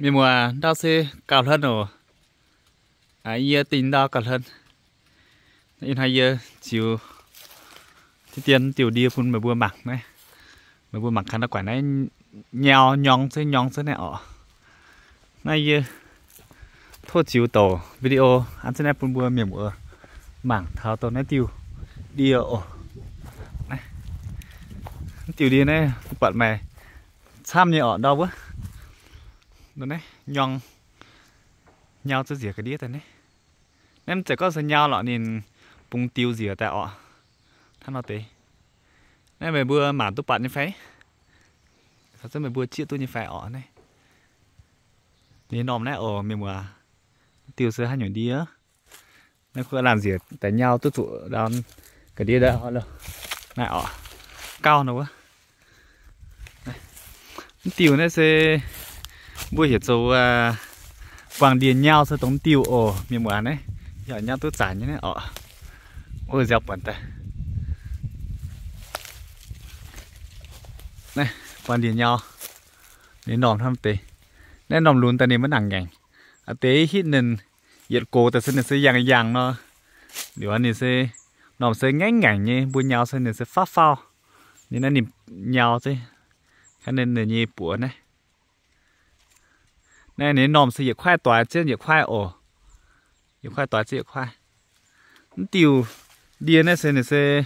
mình mua đau xe cao hơn rồi ai giờ tin đau cao hơn nên hai giờ chiều thì tiền tiểu đi phun mà bua mặc này mà bua mặc khăn nó quả này nhèo nhong thế nhong thế này ở, nay giờ thôi chiều tổ video ăn thế này phun bua miệng bua mảng tháo tổ này tiêu đi ở, này tiểu đi này bạn mày tham như ở đâu quá nó nè nhon nhau cho gì cái đĩa thế nè nên chỉ có sự nhau lọ nên bung tiêu gì ở tại ọ thằng nó tế nên mày bữa mà tôi bạn như phải sao cho mày bữa chia tôi như phải ọ này nên nòm nè ở mình mà tiêu sơ hai nhỏ đĩa nó cứ làm gì tại nhau tôi tụ đón cái đĩa đó họ này ọ cao nữa tiêu này sẽ bu hiểu sâu à, quảng điền nhau sơ tống tiêu ồ miệng mùa này giờ nhau tôi trả như thế ọ ôi dọc bẩn ta này quảng điền nhau đến nòng tham tế nên nòng luôn ta nên vẫn nặng ngành à tế hít nên giật cổ ta xin sẽ giằng giằng nó điều anh sẽ nòng sẽ ngánh ngảnh như bu nhau sẽ nên sẽ phát phao nên anh nhau thế cho nên là như bữa này này nếu nòm sẽ khoai tỏa chứ dễ khoai ổ dễ khoai tỏa chứ dễ khoai tiêu điên này sẽ này sẽ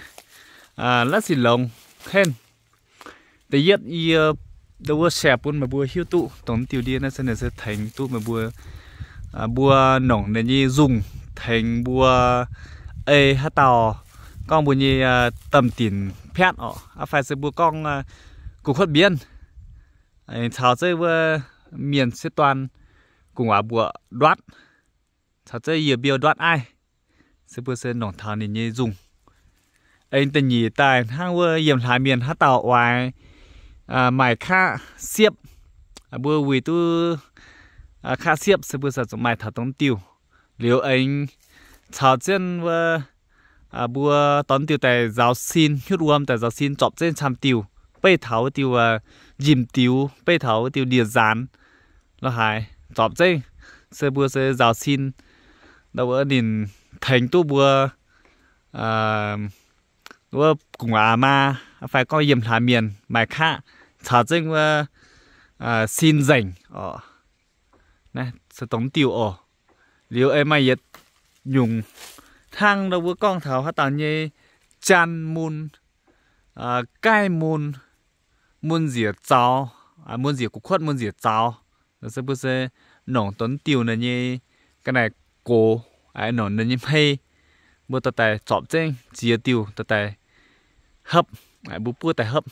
à lát xin lòng khen để yết y đâu có sẹp buôn mà bùa hiu tụ tổng tiêu điền này sẽ này sẽ thành tụ mà bùa à, bùa nòng này như dùng thành bùa ê hát tàu con bùa như à, tầm tiền phét ọ à, phải sẽ bùa con à, cục khuất biên à, thảo chơi bùa miền sẽ toàn cùng à bùa đoát thật ra giờ biểu đoát ai sẽ bữa sẽ nòng thằng này như dùng anh tình nhỉ tại hang vừa yểm lại miền hát tàu ngoài à mải kha xiếp à bữa vì tu à kha xiếp sẽ bữa sẽ dùng mải thật tống tiêu liệu anh chào chân vừa à bữa tống tiêu tại giáo xin hút uom tại giáo xin chọc trên chăm tiêu bê tháo tiêu à dìm tiêu bê tháo tiêu địa gián là hải dọp dây xe bùa xe rào xin đâu bữa nhìn thành tu bùa à bùa cùng à ma phải có yểm thả miền mày khá thả dây bùa à, à xin rảnh ở này sẽ tống tiêu ở liệu em mày yết dùng thang đâu bữa con thảo hát tàn như chan môn à, cai môn môn gì cháu à, môn gì cục khuất môn gì cháu nó sẽ bước sẽ nổ tốn tiêu này như cái này cố ai à, nổ này như hay bữa tao tài chọn trên chia tiêu tao tài hấp ai bữa bữa tài hấp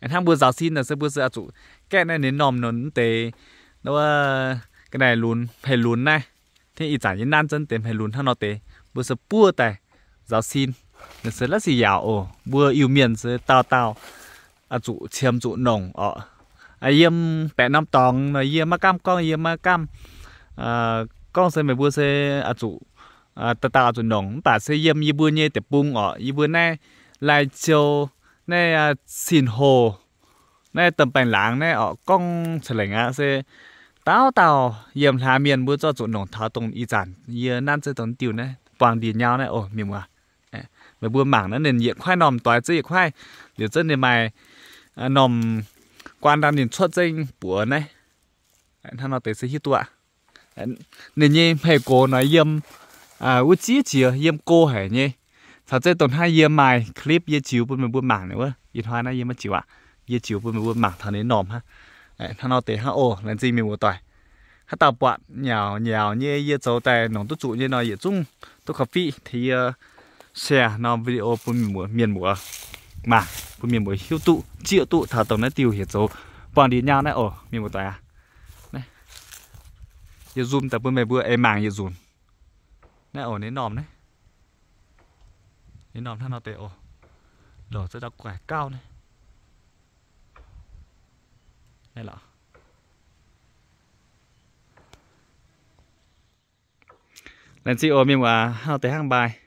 anh tham bữa giáo xin là sẽ bước sẽ chủ cái này nên nòm nó tê nó à, cái này luôn phải luôn này thế ít giải những nan chân tê phải luôn hơn nó tế bữa sẽ bữa tài giáo xin nó sẽ rất gì giàu ồ bữa yêu miền sẽ tao tao à chủ chiêm chủ nồng ở ờ yếm bẹ năm tòng là yếm mà cam con yếm mà cam à con sẽ mày bua xe à chủ à ta ta chủ nông ta sẽ yếm yếm bua nhẹ tập bung ở yếm bua này lại chiều này xin hồ này tầm bảy láng này ở con sẽ lạnh á sẽ tao tao yếm hà miền bua cho chủ nông tháo tông y giản yếm nan sẽ tông tiêu này bằng đi nhau này ồ miệng mà mày bua mảng nó nền diện khoai nòm tỏi chứ khoai để chân này mày à, nòm quan đang nhìn xuất danh của này anh hắn nó tới sẽ hít tụa nên như thầy cô nói yếm à u chí chỉ yếm cô hả nhé thật ra tuần hai yếm mài clip yếm chiếu bên mình buôn mảng nữa yếm hoa này yếm mà chiếu à yếm chiếu bên mình buôn mảng thằng ấy nòm ha anh thằng nào tới ha ô lần gì mình một tuổi hát tàu bọn nhào nhào như yếm dấu tài nó tốt trụ như nó yếm trung tôi cà phê thì ờ, share nó video bên mình mùa miền mùa mảng 不面膜修度借度他等那丢些走，帮你娘那哦面膜带啊，来，也 zoom แต่不没不哎忙也 zoom，那哦你 nom 呢？你 nom 他那对哦，老这叫拐高呢，来了。lần chị ôm mình mà hao tới hàng bài